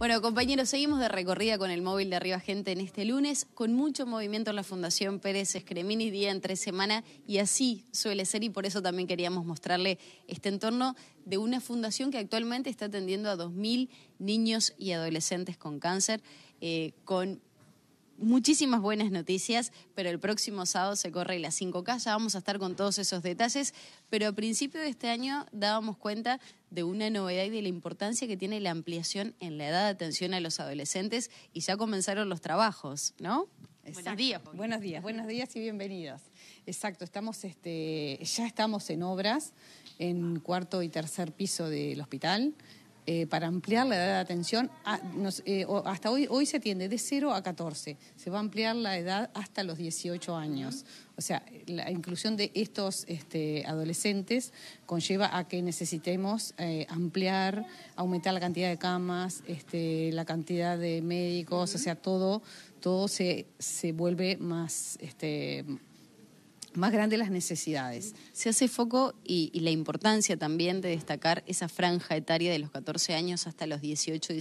Bueno, compañeros, seguimos de recorrida con el móvil de Arriba Gente en este lunes, con mucho movimiento en la Fundación Pérez Escremini día entre semanas y así suele ser, y por eso también queríamos mostrarle este entorno de una fundación que actualmente está atendiendo a 2.000 niños y adolescentes con cáncer, eh, con muchísimas buenas noticias, pero el próximo sábado se corre la 5K, ya vamos a estar con todos esos detalles, pero a principio de este año dábamos cuenta de una novedad y de la importancia que tiene la ampliación en la edad de atención a los adolescentes y ya comenzaron los trabajos, ¿no? Buenos días. Buenos días, buenos días y bienvenidas. Exacto, estamos, este, ya estamos en obras en cuarto y tercer piso del hospital. Eh, para ampliar la edad de atención. Eh, hasta hoy, hoy se atiende de 0 a 14. Se va a ampliar la edad hasta los 18 años. O sea, la inclusión de estos este, adolescentes conlleva a que necesitemos eh, ampliar, aumentar la cantidad de camas, este, la cantidad de médicos, o sea, todo, todo se, se vuelve más... Este, más grandes las necesidades. Se hace foco y, la importancia también de destacar esa franja etaria de los 14 años hasta los 18, 19.